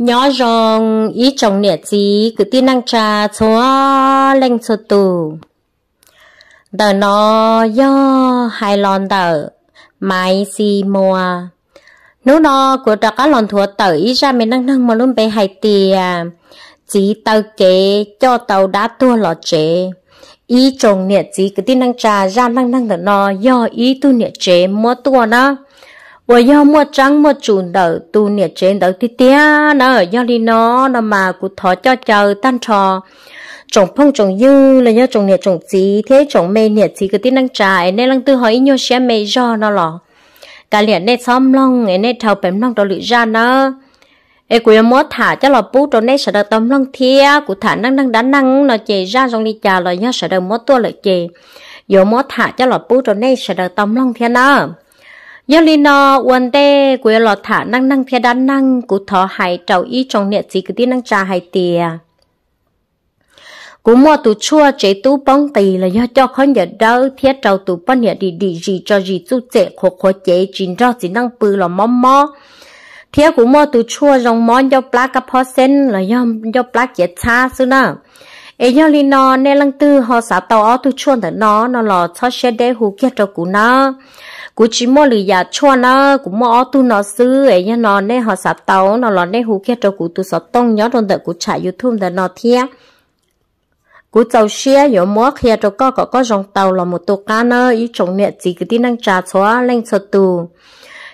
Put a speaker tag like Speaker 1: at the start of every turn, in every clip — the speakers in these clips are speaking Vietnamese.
Speaker 1: nhỏ rong ý chồng nẻ gì cứ tin năng trà số lên số tù tờ nó do hai lon tờ mai si mua nếu nó của trà các lon thua tờ ý ra mình năng nâng mà luôn bị hai tiền, chỉ tàu kế cho tàu đã tua lọ chế ý chồng nẻ gì cứ tin năng trà ra năng năng tờ nó do ý tu nẻ chế mua tua nó 我要么张么准 đầu tu nè trên đầu tí tía nó ở do đi nó nó mà cụ thọ cho chờ tan trò trồng phong trồng dư là do trồng nè trồng gì thế trồng mê nè gì cái tí năng trải nên lăng tư hỏi nhau xe mê do nó lọ cả liền nè xóm long nè nè thầu bém long đầu ra nó ê cụ em thả cho lọ bút rồi nè sợ đầu tấm long thia cụ thả năng năng đá năng nó chè ra trong đi trà là do sợ đầu mót tua lợi chè giờ mót thả cho lọ bút rồi nè sợ đầu tấm long thia nó Yêu lý nó quần tê quế lọ thả năng năng phía đá năng cú thọ hại trào y trong nẹ gì cứ tí năng trà hại tìa. cú mua tù chua chế tú bóng tì là do cho khó nhờ đỡ thiết trào tù bóng nhờ đi đi gì cho gì chú chế khổ khổ chế chín rõ gì năng bự là mò mò. Thiết cú mua tù chua rong mò do plá cà phó sen là do do plá chế cha xưa nà. yêu lý nó nè lăng tư họ xả tàu ó tù chua thở nó nó lò cho xe đế hù kia trào cụ nó cú chỉ mò lì giả cho nó cú mò tu nó xứ ấy nhá nó nên họ sập tàu nó lo nên hú kia cho cú tu sập tông nhớ trong đợt cú chạy youtube đợt nó thiệt cú tàu xe yếu mò kia cho có có có dòng tàu là một tàu cá nó ý trồng nẹt chỉ cái tin năng trà xóa lên sợ tù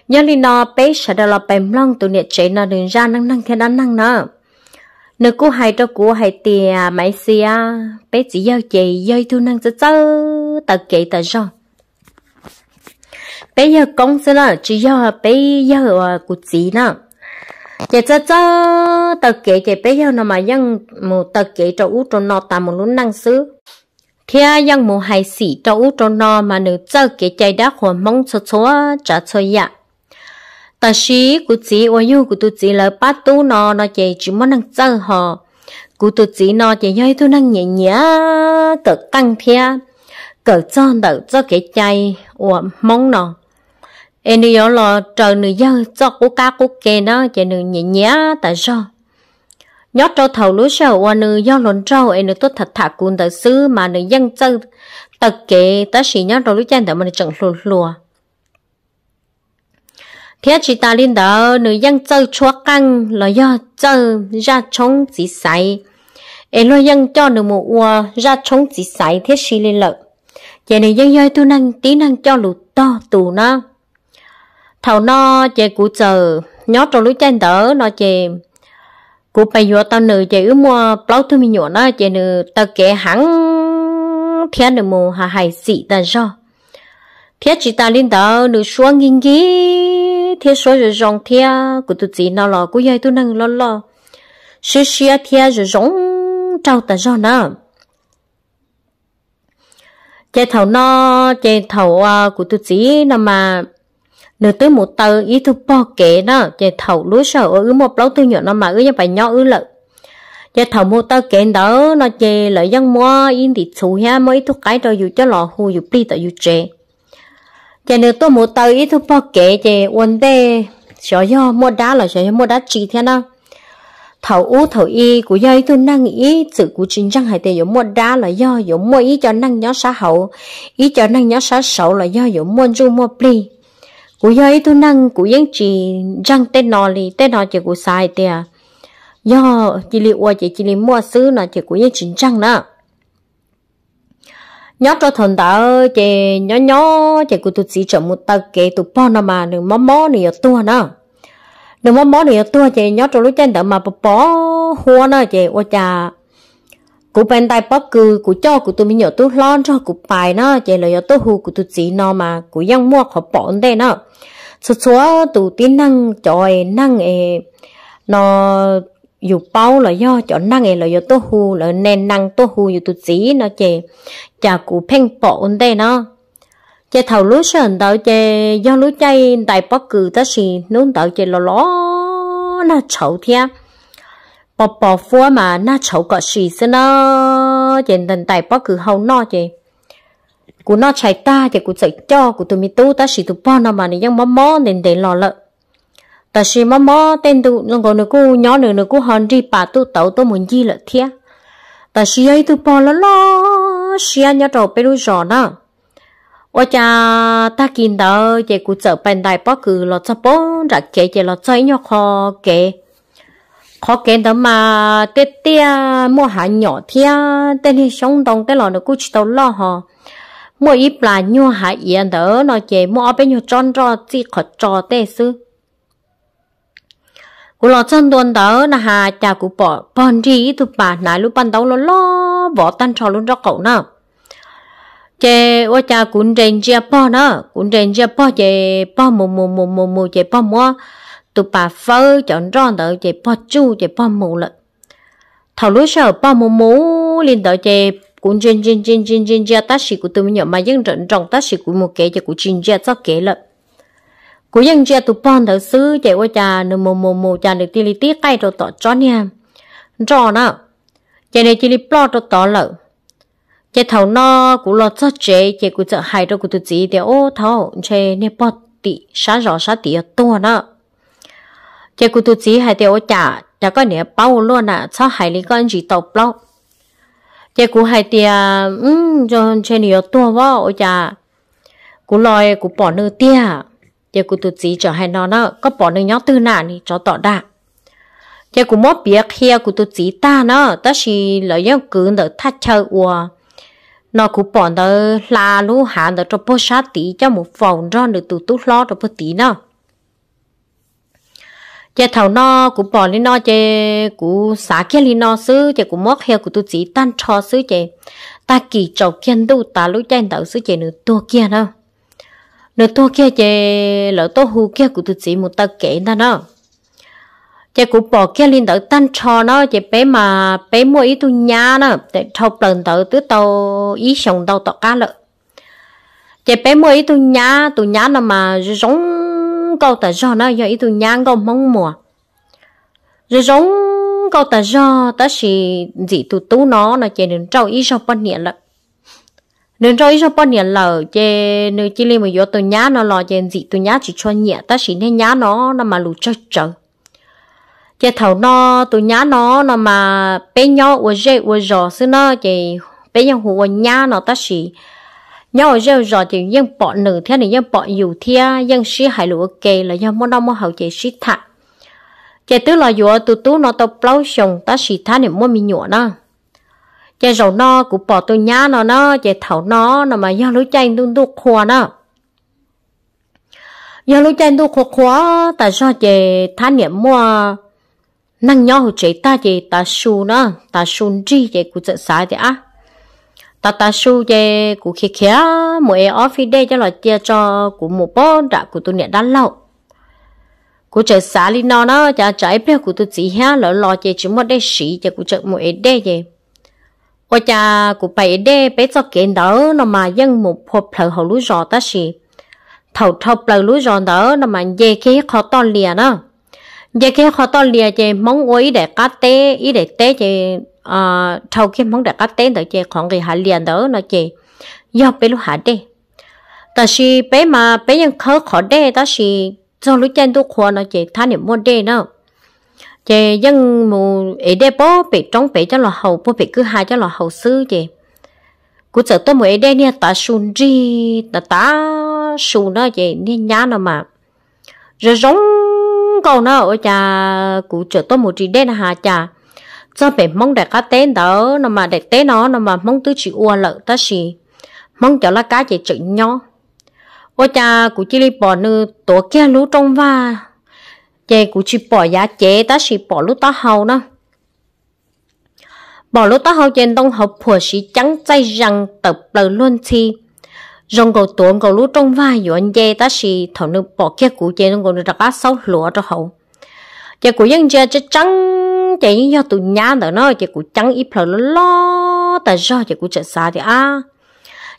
Speaker 1: nhớ đi nó bé sẽ đợt là bèm lăng tụ nẹt chế nó đường ra năng năng cái năng năng nó nếu cú hay cho cú hay tiền máy xe bé chỉ giao chị giao thu năng cho cháu tờ kệ tờ rong bây giờ công sẽ là chỉ giờ bây giờ cụ chỉ nè giờ cho cho tờ kể giờ bây giờ nó mà dân một tờ kể cho út cho nó tạm một lúc năng xứ thì dân một hai sĩ cho út cho nó mà nếu cho kể chạy đã hoàn mong cho cho trả cho ya tờ sĩ cụ chỉ ôi yêu cụ tu chỉ là ba tu nó nó chỉ chỉ muốn năng cho họ cụ tu chỉ nó chỉ yêu tu năng nhẹ nhẹ cỡ căng thia cỡ cho đỡ cho cái chay của mong nó em đi nhỏ trời nữ dân cho cô ca cô kê nó chị nữ nhẹ nhẹ tại sao nhót cho thầu lúa sầu qua nữ do lồn trâu em nữ tốt thật thà cuốn tờ xứ mà nữ dân chơi tờ kê ta chỉ nhót rồi lúa chân để mình chẳng lùa lùa thế chị ta lên đó nữ dân chơi chúa căng là do chơi ra chống chỉ sai em lo dân cho nữ một ua ra chống chỉ sai thế chị lên lợi chị nữ dân dơi tu năng tí năng cho lụt to tù nó thầu nó chè cụ chờ nhó trong lũ chân đỡ nó chè cụ bây giờ tao nữ chè ứ mua bao thứ mình nhỏ nó chè nữ tao kể hẳn thiên nữ mù hà hải sĩ ta cho thiên chỉ ta linh đỡ nữ xuống nghiêng ghi thiên số rồi rong thiên cụ tụt gì nó lo cụ dây tụi năng lo lo xí xí thiên rồi rong trâu ta cho nó chè thầu nó chè thầu uh, à, của tụt gì nào mà nếu tới một tờ ý thứ bò kế đó chạy thầu lúa sợ ở một lâu tư nhỏ nó mà ứ phải nhỏ ứ lợi giờ thầu một tờ kể đó nó chê lợi dân mua yên thì chủ ha mới thu cái rồi dù cho lò hù dù bì tại dù chê giờ nếu tôi một tờ ý thuốc bao kể chê quần đê sợ do mua đá là sợ do mua đá chỉ thế đó, thầu ú thầu y của do tôi năng ý sự của chính răng hải tề dũng mua đá là do dũng mua ý cho năng nhó xã hậu ý cho năng nhó xã sậu là do dũng mua ru mua bì cú giờ ấy tôi năng cú yên chỉ răng tên nọ lì tên nọ chỉ cú sai tiệt à. do chỉ lì qua chỉ chỉ lì mua xứ nọ chỉ cú yên chỉ răng nữa nhớ cho thần ta chị nhớ nhớ chị của tụi chị chọn một tờ kệ tụi po nó mà đừng mó mó này ở tua nữa đừng mó mó này ở tua chị nhớ cho lúc trên đỡ mà bỏ po hua nữa chị ô cha cú bên tai bóc cư cú cho cú tôi mình nhớ tôi lon cho cú bài nó chỉ là nhỏ tôi hù cú tôi chỉ nó mà cú yang mua họ bỏ đây nó số số tụ tin năng trời năng ê nó dù bao là do chọn năng ê là do tôi hù là nên năng tôi hù dù tôi chỉ nó chỉ chả cú phèn bỏ đây nó chỉ thầu lúa sơn tao chỉ do lúa chay tai bóc cư ta xì nón tao chỉ lo lo là chậu thiệt bỏ bỏ phua mà na cháu có gì xí nó dần dần tại bỏ cứ hầu nó chứ cú nó chạy ta thì cú chạy cho cú tụi mi tu ta chỉ tụi bỏ nó mà mắm mắm nên để lo lợ ta chỉ mắm mắm tên tụi nó còn nữa cú nhỏ nữa nữa cú hòn đi bà tụi tàu tôi muốn gì lợ thiệt ta chỉ ấy tụi bỏ lo lo chỉ anh nhớ trâu bên rồi nè ở nhà ta kinh đó thì cú chạy bên đại bỏ cứ lo cho bỏ rạc chạy chạy lo chơi nhỏ khó kệ họ kể đó mà tết tết à, mua hạ nhỏ thia à, tên thì sống đồng cái lò nó cũng chỉ đâu lo hò mua ít là nhua hạ yên à, đó nó chỉ mua ở bên nhua tròn trò chỉ có trò tê sư cú lo chân tuần đó là hà cha cú bỏ bòn đi tụ bà nãy lúc ban đầu lo lo bỏ tan trò luôn cho cậu nào chế ô cha cũng rèn chia bỏ nó cũng rèn chia bỏ chế bỏ mù mù mù mù mù chế bỏ mua tụ bà phơ chọn rong đỡ chị bò chu chị bò mù lợn thầu lúa sợ bò mù mù lên đỡ chị cũng trên trên trên trên trên gia ta sĩ của tôi nhớ mà dân trận trong ta sĩ của một kẻ cho của trên gia cho kẻ lợn của dân gia tụ bò đỡ xứ chị qua cha nửa mù mù mù cha được tili tít tay rồi tỏ cho nha rõ nè chị này chị đi plot rồi tỏ lợn chị thầu nó cũng lo cho chị chị cũng sợ hại rồi của tôi chỉ để ô thầu chị này bò tị sáng rõ sáng tị ở to nữa chỉ cụ tu chỉ hai tiêu chả chả có nẻ bao luôn à sao hai lý con chỉ tàu bao chỉ cụ hai tiêu um cho trên nhiều tua vợ ôi cha, cụ lòi cụ bỏ nửa tia chỉ cụ tu chỉ cho hai nó nó có bỏ nửa nhóc tư nà thì cho tỏ đà chỉ cụ mót biết kia cụ tu chỉ ta nó ta chỉ lấy dụng cứ nợ thắt chơi ua nó cụ bỏ nợ là lú hạ nợ cho bớt sát tí cho một vòng ra nợ tụ tụ lo cho bố tí nó chế thầu no cũng bỏ lên no chế cũng xả kia lên no xứ chế cũng móc heo của tôi chỉ tan cho xứ chế ta kỳ trầu kiên đâu ta lối chen tàu xứ chế nửa tua kia đâu nửa tua kia chế lỡ tô hù kia của tôi chỉ một tờ kể ta đó chế cũng bỏ kia lên tàu tan cho nó chế bé mà bé mua ít tôi nhá nó để thâu lần tàu tứ tàu ý sống tàu tọt cá lợ chế bé mua ít tôi nhá tôi nhá nó mà giống câu tờ do nó giờ ít tụ nhang câu mong mùa rồi giống câu tờ do ta chỉ dị tụ tú nó nó chỉ nên trâu ý sau bao nhiêu lận nên trâu ý sau bao nhiêu lợ chê nơi chỉ lên mà vô tụ nhá nó lo chê dị tụ nhá chỉ cho nhẹ ta chỉ nên nhá nó nó mà lù cho trời chê thầu nó tụ nhá nó nó mà bé nhỏ uo dê uo giò xứ nó chê bé nhỏ hồ nhá nó ta chỉ nhau giờ rồi thì dân bỏ nữ thế này dân bỏ dù thế dân sĩ hải lụa kề là dân món đông món hậu chế sĩ thạ chế tứ là dùa tụ tú nó tao plau sòng ta sĩ thạ này mua mi nhụa đó chế rầu nó cũng bỏ tôi nhá nó nó chế thảo nó nó mà dân lối chanh đun đun khoa đó dân lối chanh đun khoa khoa tại sao chế thạ này mua năng nhau chế ta chế ta su nó ta sun chi chế cũng sợ sai thế á ta ta su ye cụ khía khía mỗi office day cho là chia cho cụ một bó đã cụ tôi nhận đã lâu cụ chợ xã li nó nó chả trái bia cụ tôi chỉ ha lỡ lo chơi chúng mất day sĩ cho cụ chợ mỗi day ye ôi cha cụ bảy day bé cho kiện đó nó mà dân một hộp phở hậu lúa giò ta sĩ thầu thầu phở lúa giò đó nó mà dê cái khó to lìa nó dê cái khó to lìa chơi mong ôi để cá té ý để té chơi ờ thâu khi mong đã có tên đó chị còn cái hạ liền đó nó chị do bé lúc hạ đi ta si bé mà bé ยัง khớ khó khó đê ta si do lúc chân tu khoa nó chị thanh niệm muốn đê nó chị nhưng mà ấy đây bố bị trống, bị cho lò hậu bố bị cứ hai cho lò hậu sư chị cú sợ tôi mới đây nha ta xuống ri ta ta xuống nó chị nên nhá nó mà rồi giống câu nó ở cha cú chợ tôi một ri đây là hà cha cho bé mong đại cá tên đó nó mà để tên nó nó mà mong tứ chị ua lợ ta xì mong cho là cá chỉ chữ nhỏ ô cha cụ chỉ li bỏ nữ tổ kia lú trong va chè cụ chỉ bỏ giá chế ta xì bỏ lú ta hầu nó bỏ lú ta hầu trên đông học phù xì trắng chay rằng tập lời luôn chi rong cầu tuồng cầu lú trong va anh dê ta xì thọ nữ bỏ kia cụ chè nó còn được đặt cá sáu lúa cho hậu chè cụ dân chè trắng chạy do tụi nhà đó nó chỉ cũng chẳng ít phở lo tại do chỉ cũng chạy xa thì à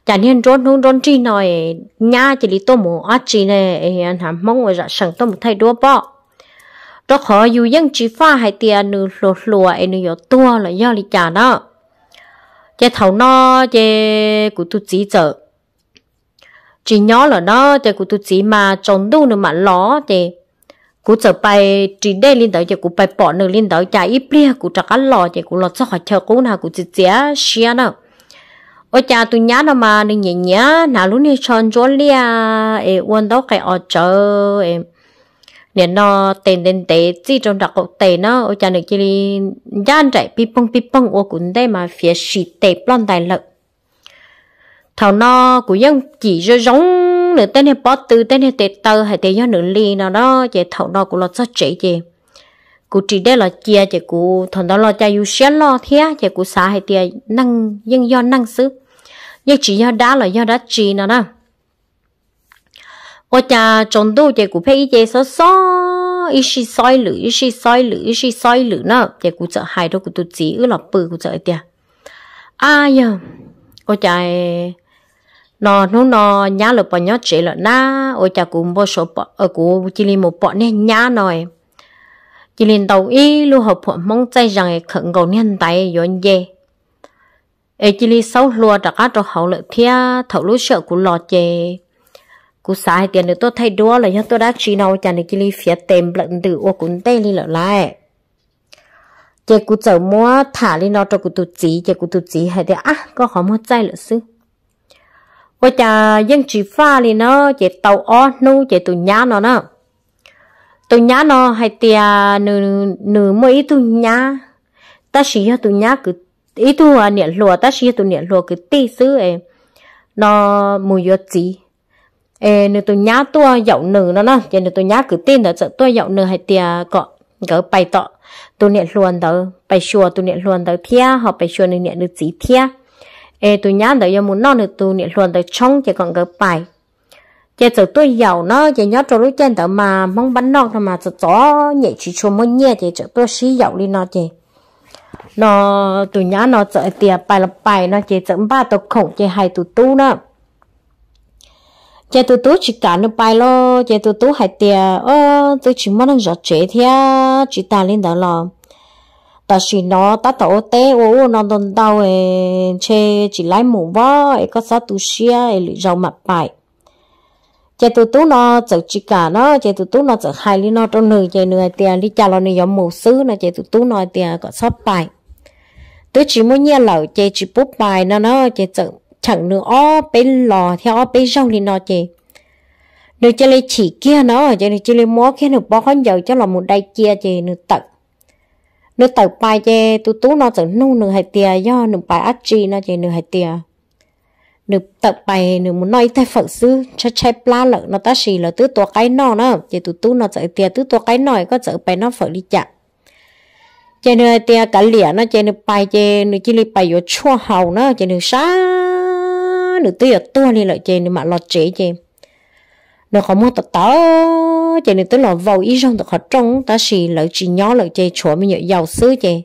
Speaker 1: chả nên rón rón rón chi nói nhà chỉ đi tô mù á chi này anh hàm mong người ra sẵn tô mù thay đua bỏ, đó khó dù dân chỉ pha hai tiền nửa lùa lùa ấy nửa tua là do lý chả đó chế thầu nó chế của tụi chỉ chở chỉ nhỏ là nó chế của tụi chỉ mà tròn đu nữa mà lo chế cú sợ bay chỉ đây lên tới giờ cú bay bỏ nơi lên tới chạy ít bia cú chắc ăn lo chạy cú lo cho hỏi chờ cú nào cú chỉ chia xia nào ở cha tụi nhá nó mà đừng nhẹ nhá nào lúc này chọn chỗ lia ê uốn đâu cái ở chờ em nên nó tên tên tế chỉ trong đặc cậu tế nó ở cha được chỉ đi gian chạy pi pong pi pong ô cũng đây mà phía xịt tế plon tài lợi thảo nó cú dân chỉ cho giống nữa tên này bỏ tư tên này tệ tơ hay tệ do nữ ly nào đó chị thầu đó cũng lo cho chị chị cụ chỉ đây là chia chị cụ thằng đó lo cha yêu xé lo thế chị cụ xả hay tiền năng nhưng do năng sức nhưng chỉ do đá là do đá chỉ nào đó ở cha trồng đồ chị cụ phải chị số số ít xí soi lử ít xí soi lử ít xí soi lử nữa chị cụ sợ hai đó cụ tụt chỉ ư là bự cụ sợ tiền ai à, giờ ở cha nó nó nó nhá lợp bọn nhóc chế lợp na ở chả cũng bao số bỏ ở ờ, cũng chỉ lên một bọn nên nhá nói chỉ lên đầu ý lưu hợp phụ mong ใจ rằng khẩn cầu nhân tài yon dê ấy chỉ lên sáu lúa đã cắt cho hậu lợp thia thầu lúa sợ cũng lọt chê cú sai tiền được tôi thay đua là nhá tôi đã chỉ nào chả được chỉ lên phía tem lợn tự ô cũng tê lên lợp lại chỉ cú chờ mua thả lên nó cho cú tụt chỉ chè cú tụt chỉ hay thế à có khó mua ใจ lợp sư với cha dân chỉ pha thì nó chỉ tàu ó nu chỉ tụ nhá nó nó tụ nhá nó hay tia nửa nửa mỗi ít nhá ta chỉ cho nhá cứ ít tụ niệm lùa ta chỉ tụ niệm lùa cứ tê xứ ấy nó mùi gió gì ê nửa tụ nhá tua dậu nửa nó nó chỉ nửa tụ nhá cứ tin là sợ tua dậu nửa hay tia cọ gỡ bày tọ tụ niệm luôn đó bày chùa tụ niệm luôn đó thia họ bày chùa nửa niệm được gì thia ê tụi nhá đợi cho muốn non được tụi nị luôn tới trong chỉ còn gấp bài chỉ tụi tôi giàu nó chỉ nhớ cho lúc trên mà mong bánh non thôi mà tụi chó nhẹ chỉ cho mỗi nhẹ chỉ tụi tôi xí giàu đi nó chỉ nó tụi nhá nó chở tiền bài là bài nó chỉ chở ba tụi khổng chỉ hai tụi tu nó, chị tụi tú chỉ cả nó bay lo chị tụi tú hai tiền ơ tôi chỉ muốn nó giọt chế thế chỉ ta lên đó lo ta chỉ nó ta tổ tế ô nó đồn tàu ê chê chỉ lái mù vó ê có sát tu xia ê lì rau mặt bài chè tu tú nó chở chỉ cả nó chè tu tú nó chở hai lý nó trong nửa chè nửa tiền đi chả lo nửa giống mù xứ nó chè tu tú nó tiền có sát bài tôi chỉ muốn nghe lời chè chỉ bút bài nó nó chè chở chẳng nửa ó bên lò theo ó bên rau lý nó chè nửa chè lấy chỉ kia nó chè nửa chè lấy mó kia nửa bó con dầu cho là một đai kia chè nửa tật nếu tàu bài ye tu tú nó chẳng nung nửa hai tia do nửa bài ắt chi nó chỉ nửa hai tia nửa tàu bài nửa muốn nói thay phật sư cho cha pla lợ nó ta xì là tứ tua cái nọ nó chỉ tu tú nó chẳng tia tứ tua cái nọ có chẳng bài nó phật đi chặt chỉ nửa hai tia cả lẻ nó chỉ nửa bài ye nửa chỉ li bài yo chua hầu nó chỉ nửa sa nửa tia tua li lại chỉ nửa mặt lọt chế chỉ nửa có mua tờ tao nó nên tôi lò vào ý rong được họ trong ta xì lỡ chỉ nhỏ lỡ chơi chúa mình nhớ giàu sư chơi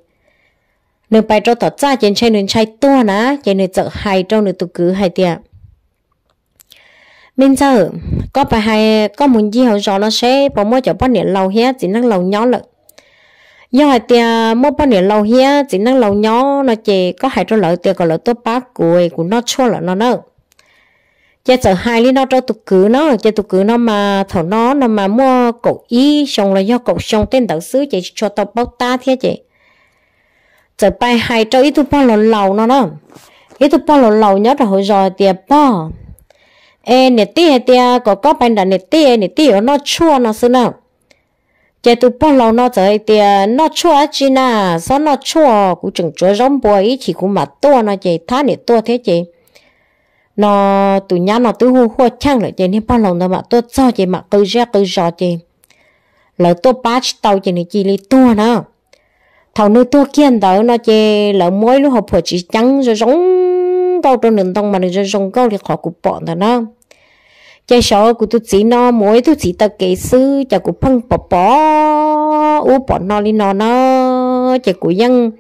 Speaker 1: nên bài cho tỏ ra trên chạy nên chạy to ná chạy nên chợ hai trong được tôi cứ hai tiền mình giờ có bài hai có muốn gì họ rõ nó sẽ bỏ mỗi chỗ bắt niệm lâu hết chỉ năng lâu nhỏ lợ do hai tiền mỗi bắt niệm lâu hết chỉ năng lâu nhỏ nó chỉ có hai chỗ lợ tiền còn lợ tôi bác cười của nó chua là nó nữa chế sợ hai lý nó cho tụ cứ nó chế tụ cứ nó mà thầu nó nó mà mua cổ y xong là do cổ xong tên đạo sứ chạy cho tao bao ta thế chị giờ bay hai cho ít tụ bao lầu lầu nó nó ít tụ bao lầu lầu nhớ là hồi rồi tiệp bao ê nè tê tê có có bài đã nè tê nè ở nó chua nó xưa nào chế tụ bao lầu nó giờ tê nó chua chi na sao nó chua cũng chẳng chua giống bò ý chỉ cũng mà to nó chị thá nè to thế chị nó tụi nhá nó tụi hùa hùa chăng lại chị nên bao lòng đâu mà tôi cho chị mà cứ ra cứ rõ chị lỡ tôi bắt tàu chị này chỉ lấy tua nó thầu nơi tua kia đó nó chơi lỡ mỗi lúc học phải chỉ trắng rồi giống câu trong nền tông mà nó rồi rống câu thì khó cục bọn đó nó chơi sợ của tôi chỉ nó mỗi tôi chỉ tao kỹ sư chả của phăng bỏ bỏ u bọn nó lên nó nó chị của dân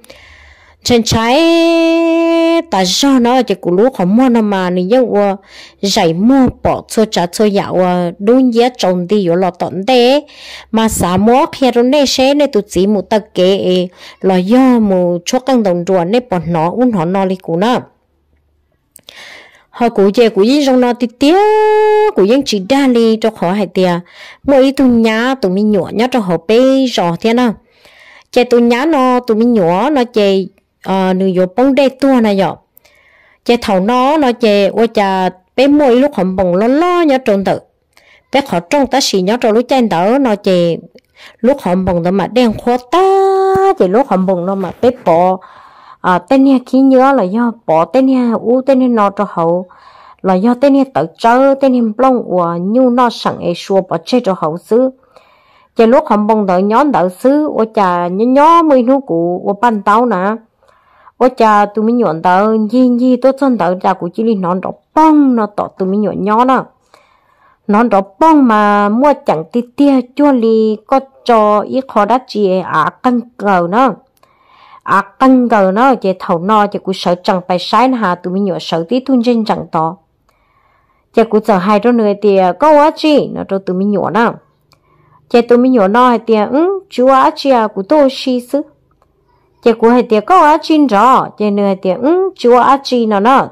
Speaker 1: chân trái ta do nó chỉ cú lúa không mua nó mà nên yêu qua giải mua bỏ cho cha cho giàu đúng giá trồng đi rồi lo tận thế mà xã mua khi rồi nè xe nè tụt chỉ một tập kế lo do một chỗ căng đồng ruộng nè bỏ nó uốn họ nó đi cú nó họ cú chơi cú yên trong nó tí tía cú yên chỉ đa li cho họ hai tia mỗi tụ nhá tụ mình nhọ nhá cho họ bê rõ thế nào chơi tụ nhá nó tụ mình nhọ nó chơi ờ nếu vô bông đê tua này dọ chè thầu nó nó chè ô chà bé môi lúc hầm bông lo lo nhớ trộn tự bé khó trông ta xì nhớ trộn lúc chen đỡ nó chè lúc hầm bông đó mà đen khó ta thì lúc hầm bông nó mà bé bỏ à tên nha khi nhớ là do bỏ tên nha u tên nha nó cho hậu là do tên nha tự chơi tên nha plong của nhu nó sẵn ấy xua bỏ chơi cho hậu xứ chè lúc hầm bông đỡ nhóm đỡ xứ ô cha nhớ nhớ mươi nu cụ ô ban tao nà. 我家 tụi mình nhọn tớ gì gì tôi chân tớ ra của chị nó đỏ bông nó tỏ tụi mình nhọn nhỏ đó nó đỏ mà mua chẳng tì tia cho lì có cho ít khó đá chị à cân cờ nó à cân cờ nó chị thầu no chị cũng sợ chẳng phải sai hà tụi mình nhọn sợ tí trên chẳng tỏ chị cũng sợ hai đứa người thì à, có quá chị nó cho tụi mình nhọn đó tụi mình nhọn no thì à, ừ chú á chị à, cũng tôi xí sức chị cụ hay tiệc có á chín rõ chị nửa tiệc ừ chúa á chín nó nó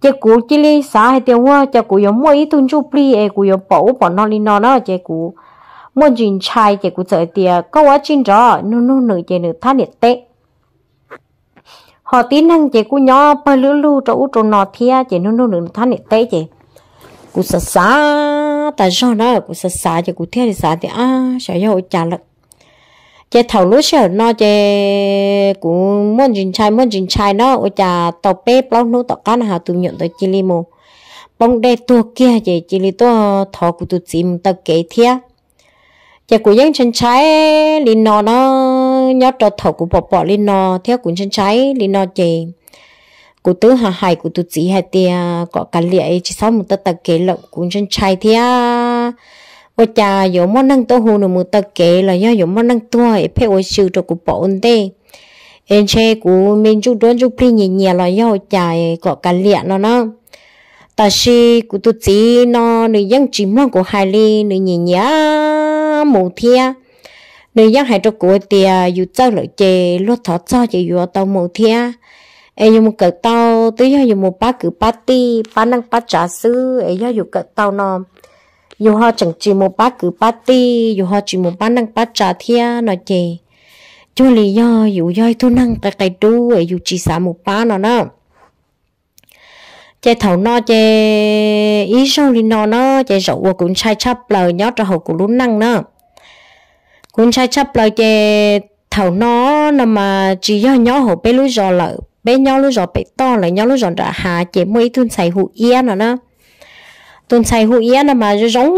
Speaker 1: chị cụ chỉ lấy xã hay tiệc hoa chị cụ giống mỗi tuần chú pli ấy cụ giống bảo bảo nó li nó nó chị cụ muốn chuyện trai chị cụ chơi tiệc có á chín rõ nô nô nữa chị nửa thán nhiệt tệ họ tin hăng chị cụ nhỏ bơi lũ lũ trâu trâu nọ thia chị nô nô nữa thán nhiệt tệ chị cụ sợ xã tại sao đó cụ sợ xã chị cụ thiệt xã thì à sợ yêu chả lực chế thầu lúa sở nó chế cũng muốn trình trai muốn trình trai nó ở chà tàu bếp lâu nô tàu cá nào tụi nhận tới chili mồ bông đê tua kia chế chili tua thọ của tụi chim tàu kế thia chế của dân trình trai linh nó nó nhớ cho thọ của bỏ bỏ linh nó theo của trình trai linh nó chế của tứ hà hải của tụi chị hai tia có cả lĩa chỉ sau một tàu tàu kế lộng của trình trai thia ô cha yo mo nang to hu no mu ta ke là yo yo mo nang to e pe o chu to ku po on de en che ku min chu don chu pri là yo cha e ko ka nó nó ta shi ku tu chi nó ni yang chi mo ko hai li ni ni ya mo thia ni yang hai to ku e tia yu cha lo che lo tho e cha che yo tao mo thia ai dùng một cỡ tàu tới giờ dùng một bát cứ bát ti bát năng bát trà sư ai giờ dùng cỡ tàu nó dù họ chẳng chỉ một bát cứ bát ti dù họ chỉ một bát năng bát trà thia nó chè chú lý do dù do thu năng cái cái đu ấy dù chỉ xả một bát nó đó chè thầu nó chè ý sau lý nó nó chè rậu cũng sai chắp lời nhớ cho hậu của lún năng nó cũng sai chắp lời chè thầu nó nằm mà chỉ do nhó hổ bé lối giò lợ bé nhó lối giò bé to lại nhó lối giò đã hà chế mới thun xài hụ yên rồi nó tuần sai hụ yến là mà giống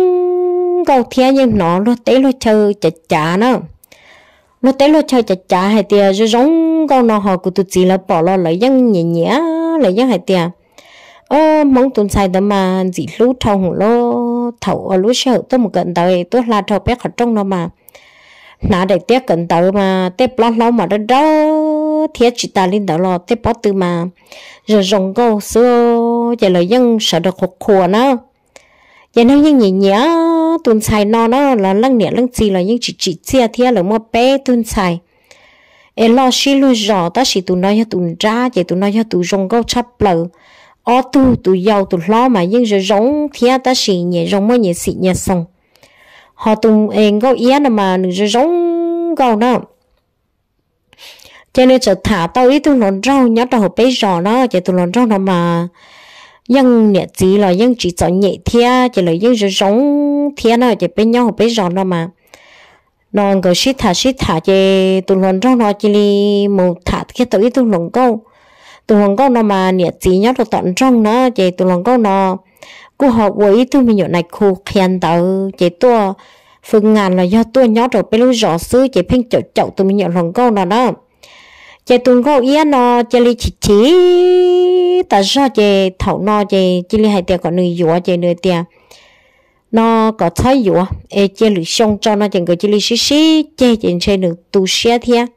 Speaker 1: câu thiên nhưng nó nó tế nó chờ chả chả nó nó tế nó chờ chả chả hay tiề giống câu nó họ của tụi chị là bỏ lo lấy dân nhẹ nhẹ lấy dân hay tiề ờ mong tuần sai đó mà dị ờ, lú thầu hủ lo thầu ở lú sợ tôi một cận tới tôi là thầu bé khẩn trong nó mà nã để tiếc cận tới mà tép lót lâu mà đó đó thiết chỉ ta lên đó lo tép bó từ mà rồi rồng câu xưa chỉ là dân sợ được khổ khổ nữa giờ nó như nhỉ nhớ tuần xài nó nó là lăng nhẹ lăng gì là những chỉ chỉ chia thia là mua bé tuần xài em lo xí luôn rõ ta xí tụi nó cho tụi ra vậy tụi nó cho tụi rong câu chắp lờ ó tu tụi giàu tụi lo mà nhưng rồi rong thia ta xí nhẹ rong mới nhẹ xị nhẹ xong họ tụi em câu là mà rồi rong câu nó cho nên trở thả tao ý tụi nó rau nhớ tao hộp bé rõ nó vậy tụi nó rau nó mà nhưng nè chỉ là nhưng chỉ chọn nhẹ thia chỉ là nhưng giống thia nó chỉ bên nhau bên giòn đó mà nó người xí thả xí thả chỉ tụi lần trong nó chỉ li một thả cái tụi tụi lần câu tụi lần câu nó mà nè chỉ nhớ được tận trong nó chỉ tụi lần câu nó cô họ với tụi mình nhỏ này khu khen tàu chỉ tua phương ngàn là do tua nhớ rồi bên lúc rõ xứ chỉ phanh chậu chậu tụi mình nhỏ lần câu nó đó chỉ tụi câu yên nó chỉ li chỉ chỉ ta ra về thảo no về chỉ là hai tiền còn nửa dùa về nửa tiền nó có thấy dùa e chia lưỡi xong cho nó chẳng có chỉ là xí xí chê chẳng chơi nửa tu xe thiệt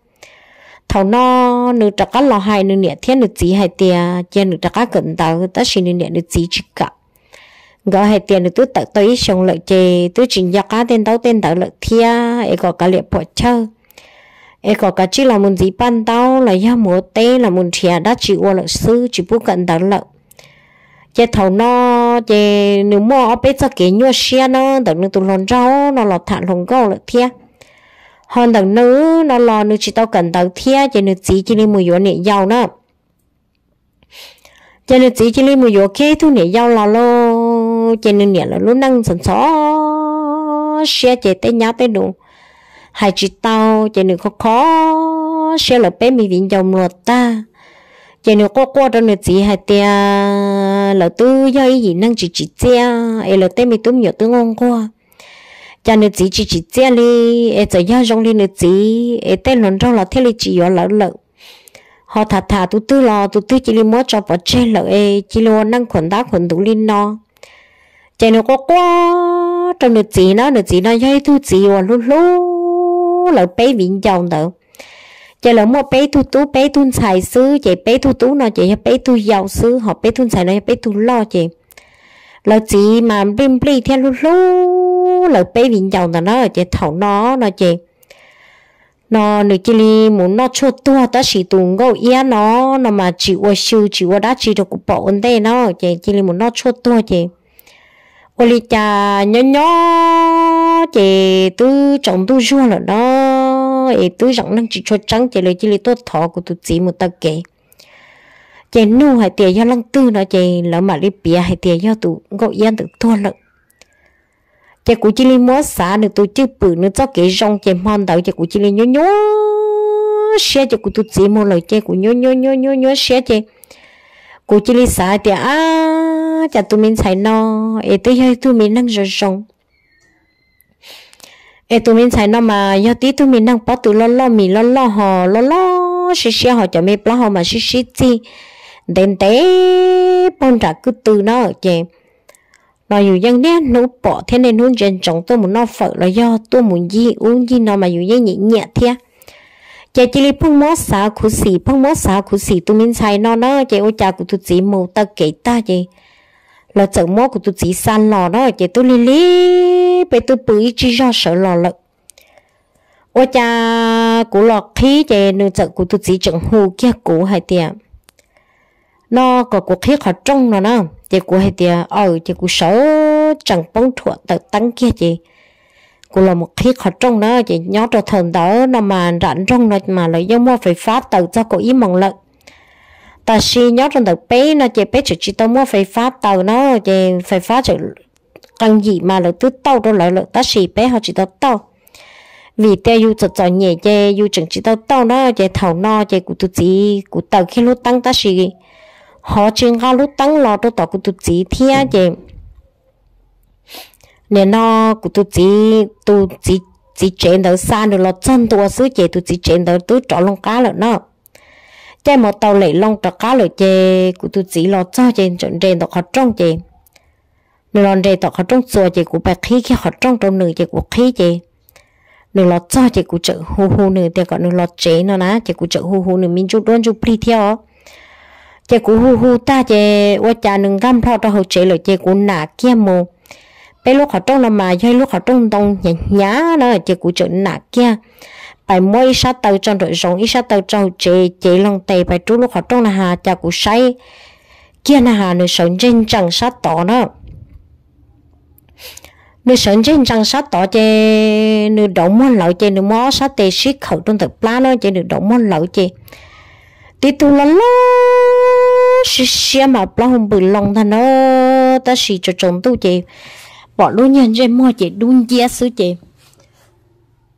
Speaker 1: thảo no nửa trắc cá lò hai nửa nẹt thiệt nửa chỉ hai tiền chia nửa trắc cá cẩn tao ta xin nửa nẹt nửa chỉ chỉ cả gõ hai tiền nửa tôi tự tới xong lợi chê tôi chỉ nhặt cá tên tao tên tao lợi thiệt e có cả liệp bỏ chơi e có cả chỉ là muốn gì ban tao là ya múa tê là muốn trẻ đã chỉ qua lợi sư chỉ bút cận đó lợi chế thầu nó chế nếu mà ở bên sau kia nhua xe nó đừng nó tụi lon rau nó là thản lồng gấu là thia hơn đừng nữ nó là nữ chỉ tao cần tao thia chế nữ chỉ chỉ nên mua yếu nhẹ giàu nữa chế nữ chỉ chỉ nên mua yếu kia thu nhẹ giàu là lo chế nữ nhẹ là luôn năng sẵn só xe chế tay nhá tay đủ hai chị tao chị nữ khó khó sẽ là bé mi vĩnh dòng luật ta chị nữ qua qua đó nữ chị hai tia là tư do ý gì năng chị chị tia ấy là tên mi tụm nhiều tư ngon qua cha nữ chị chị chị tia đi ấy chỉ do trong đi nữ chị ấy tên lần trong là thế là chị yếu lỡ lỡ họ thà thà tụ tư lo tụ tư chỉ đi mua cho bỏ chơi lỡ ấy chỉ lo năng khuẩn đá khuẩn đủ linh no chị nữ qua qua trong nữ chị nó nữ chị nó dây thu chị và lú lú là bé viện chồng tự chị là mua bé tu tú bé thun xài xứ chị bé tu tú nó chị bé tu giàu xứ họ bé thun xài nó bé tu lo chị là chị mà bim bli theo lú lú là bé viện chồng là nó chị thầu nó nó chị nó nữ chị li muốn nó cho tua ta chỉ tu ngô ia nó nó mà chỉ qua siêu chỉ qua đã chỉ được bộ ổn đây nó chị chị li muốn nó cho tua chị ô li cha nhỏ nhỏ chị tư trọng tu du là đó ấy tư trọng năng chỉ cho trắng chị lời chỉ lời tốt thọ của tụi chị một tờ kể chị nu hay tiền do lăng tư nó chị lỡ mà đi bia hay tiền do tụ gọi gian tự thua lợn chị cũng chỉ li múa xả được tụi chứ bự nữa cho kể rong chị mon đầu chị cũng chỉ li nhỏ nhỏ xe chị cũng tụi chị một lời chị cũng nhỏ nhỏ nhỏ nhỏ nhỏ xe chị cũng chỉ li xả tiền à chả tụi mình thấy nó ấy tới hơi tụi mình đang rồng rồng ấy tụi mình thấy nó mà yo tí tụi mình đang bắt tụi lo lo mì lo lo họ lo lo xí xí họ chả mê lo họ mà xí xí chi đến té bông trả cứ từ nó ở chè nó dù dân đế nó bỏ thế nên nó dân trọng tôi muốn nó phở là do tôi muốn gì uống gì nó mà dù dân nhẹ nhẹ thế chị chỉ li phong mót xá khu sĩ phong mót xá khu sĩ tụi mình xài nó nó chị ô cha của tụi chị mù ta kể ta chị là chợ mua của tôi chỉ san lò đó chị tôi li li bây tôi bưởi chỉ ra sợ lò lợn ô cha của lò khí chị nửa chợ của tôi chỉ chẳng hù kia cũ hay tiền nó có cuộc khí họ trông nó nè chị của hay tiền ờ chị của sợ chẳng bóng thuở tờ tăng kia chị của là một khí khó trông nó, chị nhớ cho thần đó nó mà rảnh trong nó mà lại giống mua phải phát tờ cho cô ý mong lợn ta si nhớ trong tập bé nó chỉ bé chỉ chỉ tao mua phải phá tàu nó chỉ phải phá chỉ cần gì mà lỡ tứ tàu đâu lại lỡ ta si bé họ chỉ tao tàu vì tao yêu chợ chợ nhẹ chê yêu chẳng chỉ tao tao nó chê thầu no chê cụ tụ chỉ cụ tàu khi lúc tăng ta si họ chuyên họ lúc tăng lo tao tàu cụ tụ chỉ thiên chê nên nó cụ tụ chỉ tụ chỉ chỉ chuyện đó xa được lo chân tụ sứ chê tụ chỉ chuyện đó tụ trọ lông cá lợn nó chế một tàu lấy long trọ cá lời chê cụ tu chỉ lo cho chê chọn chê tàu khó trông chê nửa lon chê tao khó trông xua chê cụ bạc khí khi khó trông trong nửa chê cụ khí chê nửa lo cho chê cụ chợ hù hù nửa tiền còn nửa lo chế nó ná chê cụ chợ hù hù nửa mình chút đón chút pri theo chê cụ hù hù ta chê qua cha nương gam thọ cho hậu chế lời chê cụ nà kia mồ bé lúc họ trông là mà hay lúc họ trông tông nhá nhá nó chê cụ chợ nà kia bài mỗi sa tàu trong đội rồng ít sa tàu trong chế chế lòng tề bài trú lúc họ trong là hà cha cụ say kia là hà nơi sống trên chẳng sát tỏ nó nơi sống trên chẳng sát tỏ chế nơi động môn lậu chế nơi mó sát tê xí khẩu trong thực plá nó chế nơi động môn lậu chế tí tu lắm lắm xí xí mà plá không bị lòng thằng nó ta xí cho chồng tu chế bỏ luôn nhân trên mua chế đun chia sư chế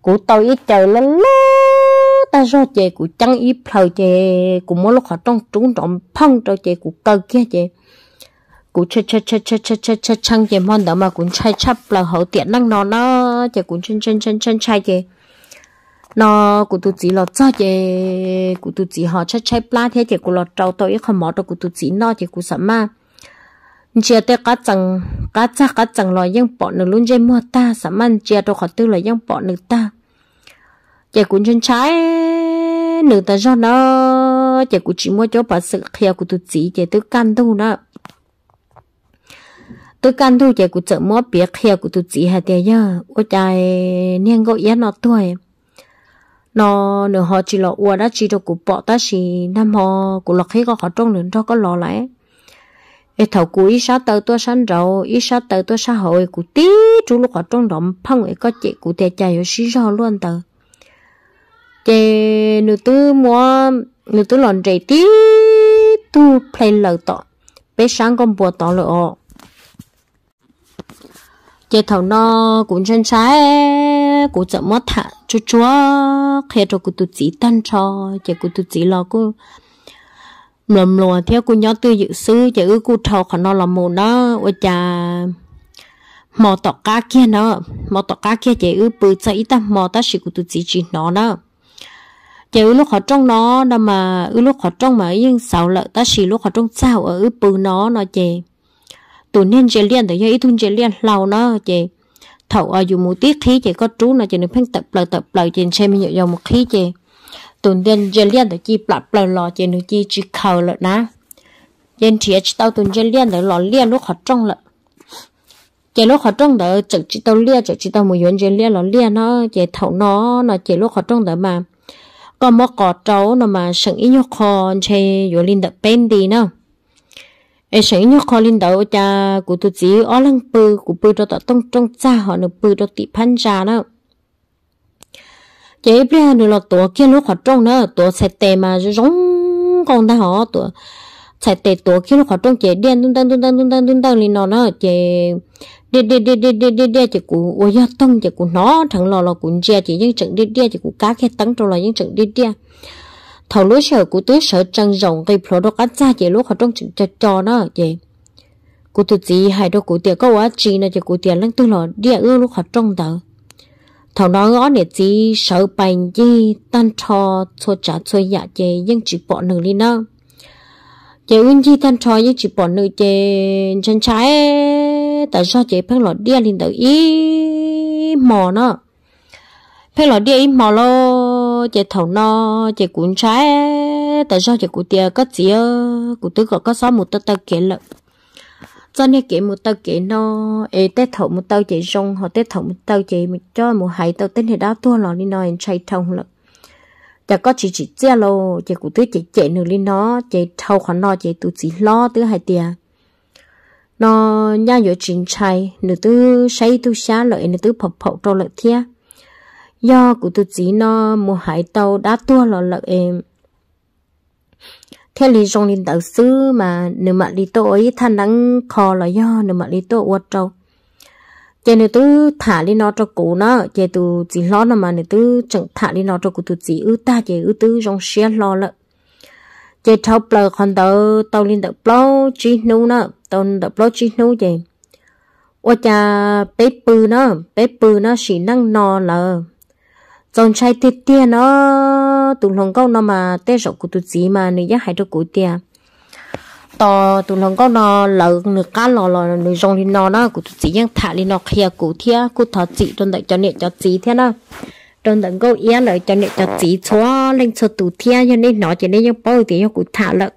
Speaker 1: của tôi ít trời là lo ta do chè của chăng ít phờ chè của mỗi lúc họ trong trúng trọng phong cho chè của cơ kia chè cụ chơi chơi chơi chơi chơi chơi chơi chăng chè mòn đó mà cũng chơi chắp là hậu tiện năng nó nó chè cũng chân chân chân chân chơi chè nó cụ tụ chỉ là cho chè cụ tụ chỉ họ chơi chơi pla thế chè cụ là trâu tôi ý không mỏ đâu cụ tụ chỉ nó chè cụ sợ ma chia tê cá chẳng cá cha cá chẳng là dân bọn nữ luôn dây mua ta sợ man chia đâu họ tư là dân bọn nữ ta chè cũng chân trái nửa ta cho nó chè cũng chỉ mua cho bà sự kia của tụi chị chè tôi căn thu nó tôi căn thu chè cũng chợ mua bia kia của tụi chị hả tiền nhớ ôi trời nên gọi giá nó tuổi nó nửa họ chỉ lo ua đã chỉ cho cụ bỏ ta chỉ năm họ cụ lọc khi có họ trong lượng cho có lò lại ê thầu cụ ít sao tờ tôi sanh rồi ít sao tờ tôi xã hội cụ tí chú lúc họ trong động phong ấy có chị cụ tiền chạy ở xí rồi luôn tờ chế nữ tư mua nữ tư lòn rẻ tí tu play lợ tọ bé sáng con bùa tọ lợ ọ chế thầu nó cũng chân trái cũng chậm mất thả chú chúa khi cho cụ tụt chỉ tân cho chế cụ tụt chỉ lo cô lầm lùa theo cô nhớ tư dự sư chế ư cô thầu khả nó là mù nó ôi chà mò tọ cá kia nó mò tọ cá kia chế ư bự chạy ta mò ta sĩ cụ tụt chỉ chỉ nó nó giờ ừ lúc họ trong nó đâu mà ừ lúc họ trong mà yên sáu lợ ta chỉ lúc họ trong sao ở ừ bự nó nó chè tụ nên chơi liền tự nhiên ít thun chơi liền lâu nó chè thầu ở ờ, dù một tiết khí chè có trú nó chè nên phải tập lời tập lời chè xem nhiều dòng một khí chè tụ nên chơi liền tự chi bập lời lò chè nên chi chỉ khâu lợ ná yên chỉ tao tụ chơi liền tự lò liền lúc họ trong lợ chế lúc họ trong đó chỉ chỉ tao lia chỉ chỉ tao một yến chế lia lò lia nó chế thầu nó nó chế lúc họ trong đó mà còn một có trấu nó mà sẵn ý nhóc khó chê dù linh đập bên đi nào ai sẵn ý nhóc khó linh đầu cha cụ tôi chỉ ó lăng bư cụ bư đó tao tông trong cha họ nó bư đó tị phan ra nào chế bia nữa là tổ kia lúc họ trong nữa tổ sẽ tè mà rong con ta họ tổ sẽ tè tổ kia lúc họ trong chế điên tung tăng tung tăng tung tăng tung tăng linh nó nó chế đi đi đi đi đi đi đi chỉ cú ôi ya tông chỉ cú nó thằng lò lò cú chia chỉ những trận đi đi chỉ cú cá khe tấn trong là những trận đi đi thầu lúa sở cú tứ sở trăng rồng gây product ăn ra chỉ lúc họ trong trận chặt trò nó chỉ cú tự chỉ hai đôi cú tiền có quá chi nó chỉ cú tiền lăng tư lò đi ư lúc họ trong tờ thầu nó ngõ nè chỉ sở bành gì tan trò cho trả cho dạ chỉ những chỉ bỏ nửa đi nó chỉ ưng chi tan trò nhưng chỉ bỏ nửa chị chân trái tại tại sao sao chị chị chị chị phải phải lo lo lo đi đi mò mò trái, có có một แต่ชอบเจ๊เพ่งหลอดเดียลินเตออีหมอเนาะเพ่งหลอดเดียอีหมอโลเจ๊เถาเนาะเจ๊กุญแจแต่ชอบเจ๊กุเตียก็เจียกุตื้อก็ก็ซ้อมหมุดตะตะเกลละ cho nên kể một tàu kể nó ê tết thầu một tàu chạy rong họ tết thầu một tàu chạy một cho một hai tàu tết thì đã thua lò đi nói em chạy thông lận chả có chỉ chỉ chia lô chị cụ tứ chị chạy nửa đi nó chị thầu khoản nó chị tụ chỉ lo tứ hai tiền nó nhà yo chính trai nữ tư say tu xá lợi nữ tư phập phậu trâu lợi thia do của tu chỉ nó mua hải tàu đã tua lọ lợi em theo lý do nên đạo sư mà nữ mặt lý tô ấy than nắng khó là do nữ mặt lý tô uất trâu chị nữ tư thả đi nó cho cụ nó chị tu chỉ lo nó mà nữ tư chẳng thả đi nó cho cụ tu chỉ ư ta chị ư tư trong xe lo lợi chị thâu bờ còn tàu tàu linh đạo bao chỉ nô nó tôn đọc lô chí nô dê ô cha bé bự nó bé bự nó chỉ năng nò là chồng trái tiết tia nó tụi lòng câu nó mà té rộng của tụi gì mà nữ giác hại cho của tia to tụi lòng câu nó lợn nửa cá lò lò nửa rồng đi nó nó của tụi chị nhân thả đi nó khía của thia của thọ chị trong đợi cho nệ cho chị thế nó trong đợi câu yên lại cho nệ cho chị cho, lên cho tụi thia cho nên nó cho nên những bao tiền của thả lợn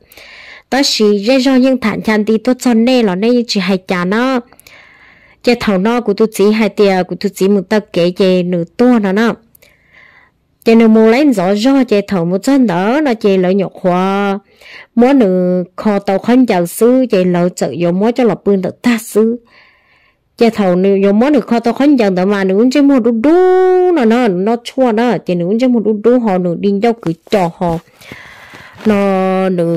Speaker 1: đó chỉ dễ cho những thản chăn thì tôi cho nên là nên chỉ hay chả nó chế thầu nó của tôi chỉ hay tiền của tôi chỉ một tao kể về nửa to nó nó chế nửa mua lấy rõ rõ chế thầu một chân đó nó chế lợi nhọc hoa mua nửa kho tàu khăn chào sư chế lợi trợ dùng mua cho lọc bươn được ta sư chế thầu nửa dùng mua nửa kho tàu khăn chào tự mà nửa chế mua đu đu nó nó nó chua nó chế nửa chế mua đu đu họ nửa đi đâu cứ trò họ nó nửa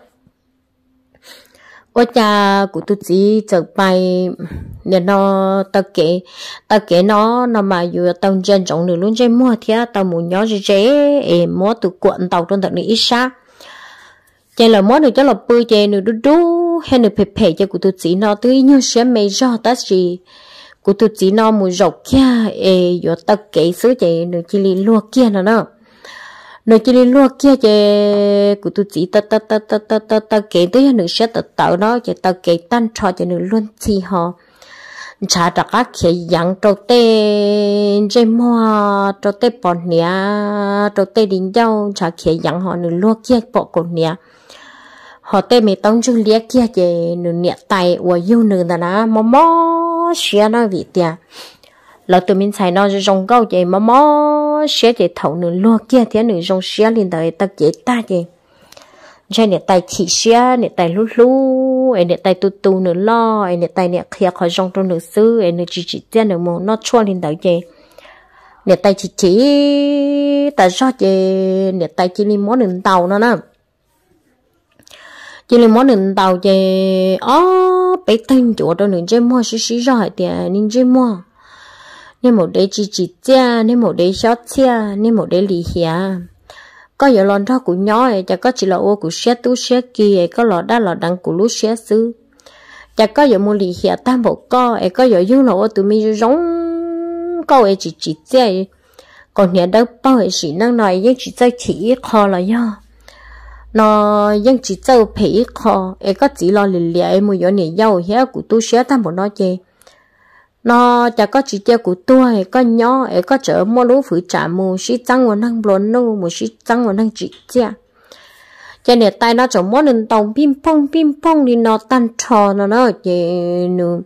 Speaker 1: ôi cha của tôi chỉ trở bay nên nó ta kể ta kể nó nó mà vừa tao chân trọng được luôn chơi mua thì tao muốn nhớ chơi chế em mua từ quận tàu trong tận này ít xa chơi là mua được cho là bơi chơi được đu đu hay được phê phê cho của tôi chỉ nó tươi như sẽ mấy giờ ta gì của tôi chỉ nó muốn rọc kia em vừa ta kể số chơi được chỉ lì lúa kia nó nữa nó chỉ đi lúa kia chè cụ tu chỉ ta ta ta ta ta ta ta kể tới nữ sẽ ta tạo nó chè ta kể tan trò cho nữ luôn chi họ cha đã các khe yang trâu tê dây mua trâu tê bọn nia trâu tê đình dâu cha khe yang họ nữ lúa kia bỏ cổ nia họ tê mày tông chung lia kia chè nữ nia tay và yêu nữ ta ná mò mò xia nó vị tia lão tụi mình xài nó rong câu chè mò mò nó sẽ để thầu nửa lo kia thế nửa rong xe lên đời ta chế ta gì cho nè tay chỉ xe nè tay lú lú nè tài tu tu nửa lo nè tài nè khía khỏi rong trong xứ, sư nè chỉ chỉ thế nửa mồ nó cho lên đời gì nè tay chỉ chỉ ta cho gì nè tay chỉ lên món nửa tàu nó nè chỉ là món nền tàu chè ó bé tên chỗ đó nền chè mua xí xí rồi thì nền chè mua nên một đế chỉ chỉ cha nên một đế xót cha nên một đế lì hia có giờ lon thao của nhỏ ấy chả có chỉ là ô của xe tú xe kia có lọ đá lọ đằng của lú xe xứ chả có giờ mua lì hia tam bộ co ấy có giờ yêu nô ô tụi mi giống câu ấy chỉ chỉ cha còn nhà đâu bao ấy chỉ năng nói nhưng chỉ cho chỉ kho là do nó dân chỉ cho phí kho, ấy có chỉ lo lì lì ấy mua giờ này giàu hia của tú xe tam bộ nói chơi nó chả có chỉ tiêu của tôi có nhỏ ấy có chở mua lúa phử trả mù xí tăng nguồn năng bồn nâu, mù xí tăng nguồn năng chỉ tiêu cho nên tay nó chở mua lên tàu pim pong pim pong đi nó tan trò nó nó chị nữ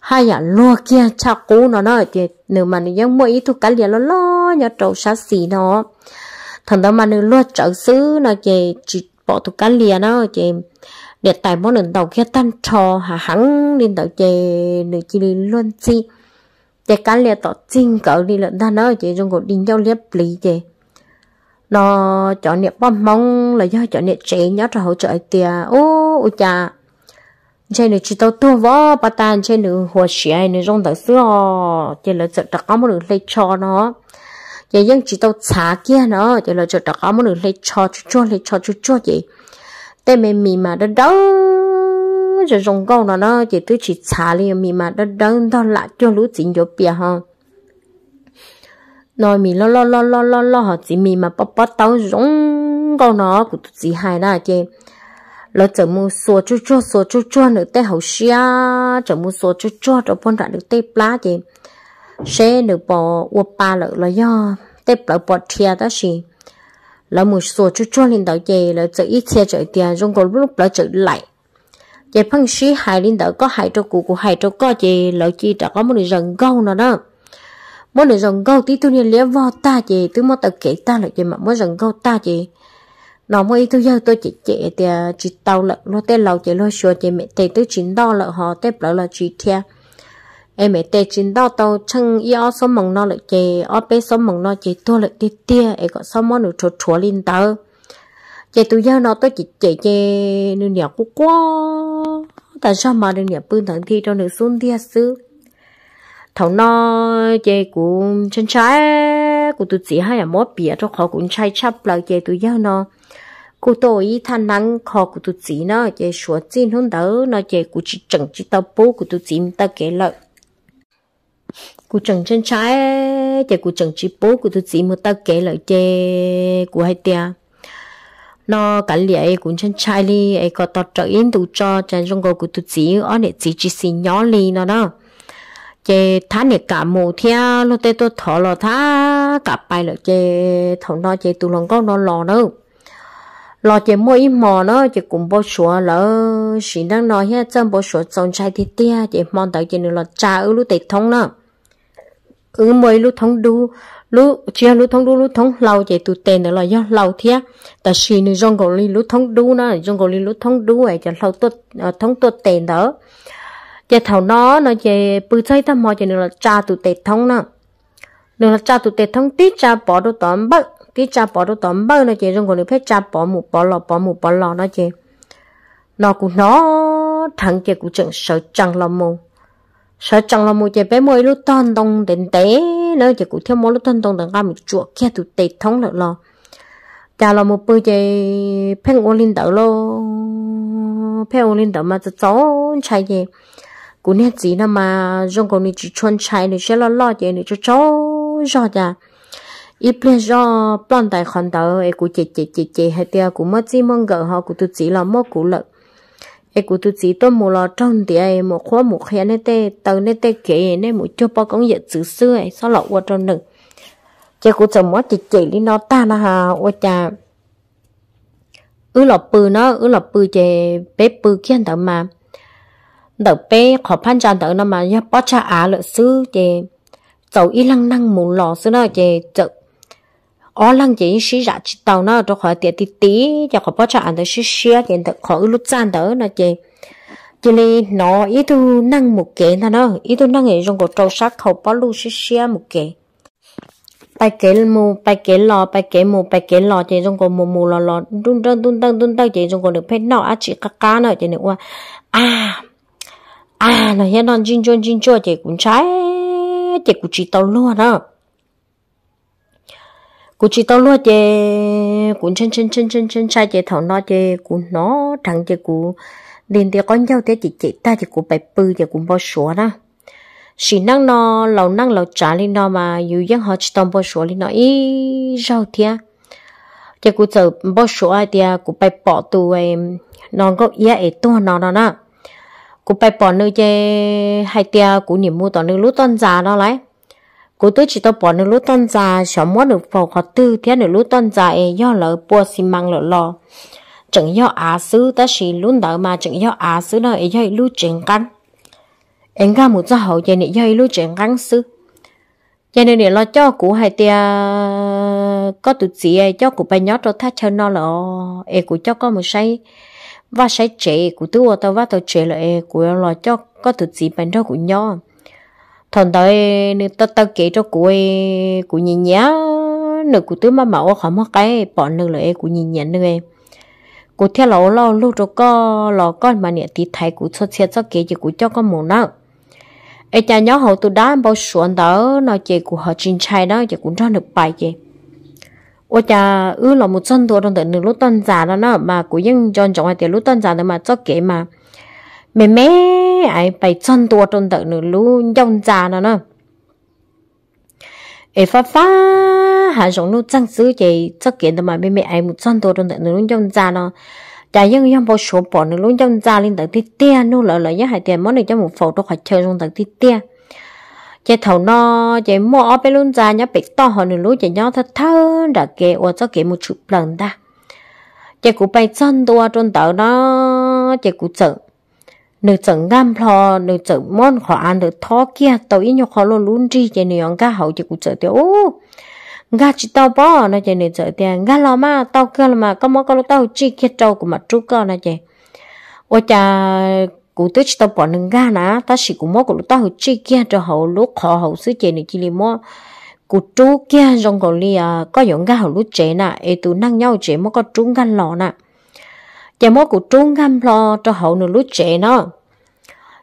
Speaker 1: hai nhà lúa kia cha cú nó nó chị nữ mà nó giống mua ít thu cá liền nó lo nhỏ trầu xa xì nó thằng đó mà nó lúa trợ xứ nó chị chỉ bỏ thu cá liền nó chị để tài mỗi lần đầu kia tan trò hà hắn lên đầu chè nửa chỉ lên luôn chi chè cá lìa tỏ chinh cỡ đi lợn ta nói chị dùng cuộc đinh giao liếp lý chè nó chọn niệm bom mong là do chọn niệm trẻ nhớ cho hỗ trợ tiền ô ô cha trên nửa chỉ tao tua vó bà tan trên đường hồ ai nửa rong tới xưa trên là chợ đặc có một đường lấy cho nó vậy dân chỉ tao xả kia nó trên là chợ đặc có một đường lấy cho chú cho lấy cho chú cho vậy để mẹ mì mà đó đó rồi rong con nó nó chỉ tôi chỉ xả đi mì mà đó đó đó là cho lũ chính cho bia ha nói mì lo lo lo lo lo lo họ chỉ mì mà bắp bắp tao rong con nó cũng chỉ hai đó chứ lo chờ mua xua chua chua xua chua chua nữa tê hậu xia chờ mua xua chua chua rồi bọn đã được tê plá chứ xe được bỏ upa lợ lo do tê lợ bỏ thia đó gì là một số chú cho lên đầu dây là tự ít xe chạy tiền dùng có lúc là tự lại dây phân sĩ hai lên đầu có hai cho cụ của hai cho có gì là chi đã có một người rừng gâu nào đó một người rừng gâu tí tôi nên lấy vo ta gì tôi mới tự kể ta là gì mà mới rừng gâu ta gì nó mới tôi giờ tôi chỉ chạy thì chỉ tàu lợn nó tên lầu chỉ lo xua chỉ mẹ thầy tôi chỉ đo lợn họ tên lợn là chỉ theo em mẹ tê chín đau tàu chăng y ó số mong nó lại chè ó bé số mong nó chè tua lại tia tia em có số món nó chua chua linh tơ, chè tụi nhau nó tới chỉ chè chè nương nhà cú quá tại sao mà nương nhà bươn thằng thi cho xuân thi tia sư thằng nó chè cũng chân trái của tụi chỉ hai là mót bìa cho khó cũng chai chắp lại chè tụi nhau nó cô tôi ý than nắng khó của tụi chỉ nó chè sủa chín hơn đó nó chè của chỉ chẳng chị tao bố của tụi chị ta kể lợi cụ chẳng chân trái chả cụ chẳng chỉ bố cụ tôi chỉ mới tao kể lại chê cụ hay tia nó cả lẽ cũng chân trái đi ấy có tọt trở in tụ cho chân trong gò cụ tôi chỉ ở để chỉ chỉ xin nhỏ li nó đó chê thả này cả mù thia lúc tê tôi thở lo thả cả bài lại chê thằng nó chê tụ lòng con nó lò đâu lo chỉ mỗi ít mò nó chỉ cũng bao số lỡ xin đang nói hết chân bao số trồng trái thì tia chỉ mong tới chỉ nữa là cha ở lúc tịch thông nữa ừ mồi lúc thông đu lúc chia lúc thông đu lúc thông lâu chạy tụ tên đó là do lâu thế ta xì nữa trong gò li lúc thông đu nó trong gò li lúc thông đu ấy cho lâu tốt thông tốt tên đó chạy thầu nó nó chạy bự chơi ta mò chạy nữa là cha tụ tên thông nó nữa là cha tụ tên thông tít cha bỏ đồ tóm bớt tít cha bỏ đồ tóm bớt nó chạy trong gò li phải cha bỏ một bỏ lọ bỏ một bỏ lọ, nó chạy nó cũng nó thằng kia cũng chẳng sợ chẳng lòng mồm sợ chồng là một chế bé mồi lúc toàn đông đến té nữa, chị cũng theo mỗi lúc toàn đông đằng ra một chuột kia tụt tệ thống được lo chả là một bữa chế phèn ô linh đỡ lo phèn ô linh đỡ mà cho chó chạy về cũng nên gì nào mà trong con này chỉ chôn chạy này sẽ lo lo chế này cho chó rõ chả ít lên do plan tài khoản tờ ấy cũng chế chế chế chế hay tiêu cũng mất gì mong gỡ họ cũng tự chỉ là mất cũng lợi ai cụ tự chỉ tôi mù lo trong thì ai một khóa một khe nè tê tàu nè tê kệ nên một chỗ bao công việc sự xưa ai sao lọ qua trong đường. cha cụ chồng quá chỉ chỉ đi nó ta na ha qua cha ứ lọ bự nó ứ lọ bự chơi bé bự kia đỡ mà đỡ bé khó phan cha đỡ nó mà ya bỏ cha á lợ sư chơi, cháu y lăng năng mù lo sư nó chơi. chợ ở lăng chỉ sĩ ra chỉ tàu nó cho khỏi tiệt tí tí cho khỏi bao cho anh tới sĩ sĩ hiện tại khỏi lúc gian đó nó chị chỉ là nó ý tu năng một cái nó nó ý tu năng cái trong cuộc trâu sắc khẩu bỏ lúc sĩ sĩ một cái, bài kế mù bài kế lò bài kế mù bài kế lò chỉ trong cuộc mù mù lò lò đun đun đun đun đun đun chỉ trong cuộc được phép nọ á chỉ cá cá nữa chỉ nữa qua à à nó hiện đang chín chín chinh chua chỉ cũng trái chỉ cũng chỉ tàu luôn đó cú chỉ tao lo chê cũng chân chân chân chân chân sai chê thằng nó chê cụ nó thằng chê cụ liền thì con nhau thế chị chị ta thì cú bảy bư thì cú bao số na chỉ năng nó lâu năng lâu trả lên nó mà dù dân họ chỉ tông bao số lên nó ý rau thia chê cú giờ bao số thì cú bảy bỏ tù em nó có ý ấy to nó đó nè cụ bẹp bỏ nơi chê hai tia cú niệm mua tao nơi lú tân già đó lại cô tôi chỉ tao bỏ nửa lúa tân già xóa mua được vào khó tư thế nửa lúa tân già e do lỡ bùa xi măng lỡ lò chẳng do á sư ta chỉ luôn đỡ mà chẳng do á sư đó e do lú chuyển căn em ga một gia hậu vậy này do lú chuyển căn sư vậy nên để lo cho cụ hai tia có tụt gì cho cụ bay nhót rồi thắt chân nó lỡ e cụ cho có một say và say trẻ cụ tôi tao và tao trẻ lại cụ lo cho có tụt gì bên đó cụ nhau thằng tới nên tao tao kể cho cô ấy cô nhìn nhá nửa cô tứ mà mẫu không có cái bọn nửa lời cô nhìn nhận nữa em cô theo lỗ lo lúc cho co lò con mà nè tí thấy cô xuất hiện cho kể cho cô cho con một đó ai cha nhớ hậu tôi đã bao xuống đó nó chị của họ chín chai đó chị cũng cho được bài chị ô cha ư là một chân tôi đang đợi nửa lúc tân già đó nó mà vẫn chọn chọn tiền lúc tân già đó mà cho kể mà mẹ mẹ ai bay chân tua trôn tự nữa luôn dòng già nó nó, ê phá phá hà giống nó chân xứ chị chắc kiện mà bên mẹ ai muốn chân tua trôn tự nữa luôn dòng già nó chả dân dân bao số bỏ nữa luôn dòng già lên tự tít tia nó lỡ lỡ giá hai tiền món này cho một phẩu đâu khỏi chơi trong tự tít tia chị thầu nó chị mua ở bên luôn già nhớ bị to hơn nữa luôn chị nhớ thật thân đã kệ ô cho kệ một chút lần ta chị cụ bay chân tua trôn tự nó chị cụ sợ nếu chẳng gam lo nếu chẳng món khó ăn được thó kia tao ít nhiều khó luôn luôn chi cho nên ông ga hậu chỉ cũng chở tiêu ga chỉ tao bỏ nó cho nên chở tiền ga lo mà tao kia mà có món có lúc tao chi kia trâu của mặt chú cơ nó chứ ôi cha cụ tới chỉ tao bỏ nâng ga nà ta chỉ cũng món có lúc tao chi kia cho hậu lúc khó hậu xứ chơi này chỉ li món cụ chú kia trong còn li à có những ga hậu lúc chơi nà ê tu năng nhau chơi món có trúng gan lọ nà cha mô của trung ngâm lo cho hậu nửa lúa trẻ nó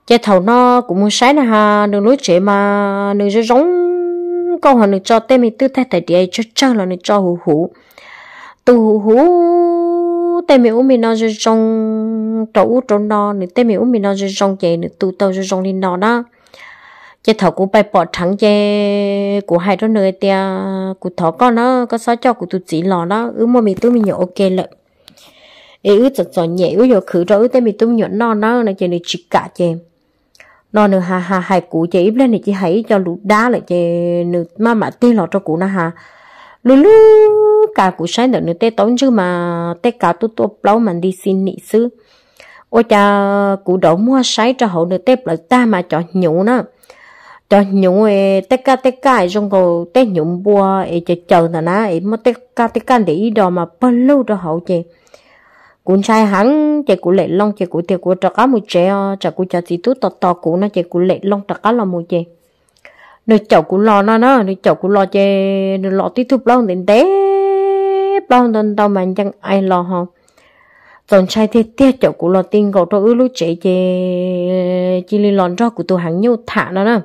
Speaker 1: cha thầu nó cũng muốn sái là ha nửa lúa trẻ mà nửa cho giống câu hỏi nửa cho tên mình tư thay tại địa cho chân là nửa cho hủ hủ từ hủ hủ tên mình uống mình nó cho giống trâu trâu nó nửa tên mình uống mình nó cho giống vậy nửa tu tàu cho giống đi nó đó cha thầu cũng bay bỏ thẳng chả của hai đứa nơi tia của thọ con nó có sao cho của tụi chị lò nó ứ mà mình tôi mình nhớ ok lợi ấy ư chọn chọn nhẹ ư giờ khử rồi ư tên mình tung nhọn non nó là chơi này chỉ cả chơi nó nữa hà hà hai cụ chơi ít lên này chỉ hãy cho lũ đá lại chơi nữa mà mà tin lọt cho cụ nó hà lú lú cả cụ sáng nữa nữa tê tốn chứ mà tê cả tu tu lâu mình đi xin nị sư ôi cha cụ đổ mua sấy cho hậu nữa tê lại ta mà cho nhũ nó cho nhũ ấy tê ca tê ca trong cô tê nhũ bua ấy chờ chờ là nó ấy mất tê ca tê ca để ý đồ mà bao lâu cho hậu chơi cũng trai hắn chạy cụ lệ long chạy cụ tiệc của trà cá một trẻ ờ, trà cụ trà gì tút to to cụ nó chạy cụ lệ long trà cá là một trẻ nơi chậu cụ lo nó nó nơi chậu cụ lo chạy nơi lo tí thúc long đến té long đến tao mà chẳng ai lo hông tổng trai thế tiếc chậu cụ lo tin cậu tôi ư lúc chạy chạy chỉ lên lon cho của tôi hàng nhiêu thả nó nè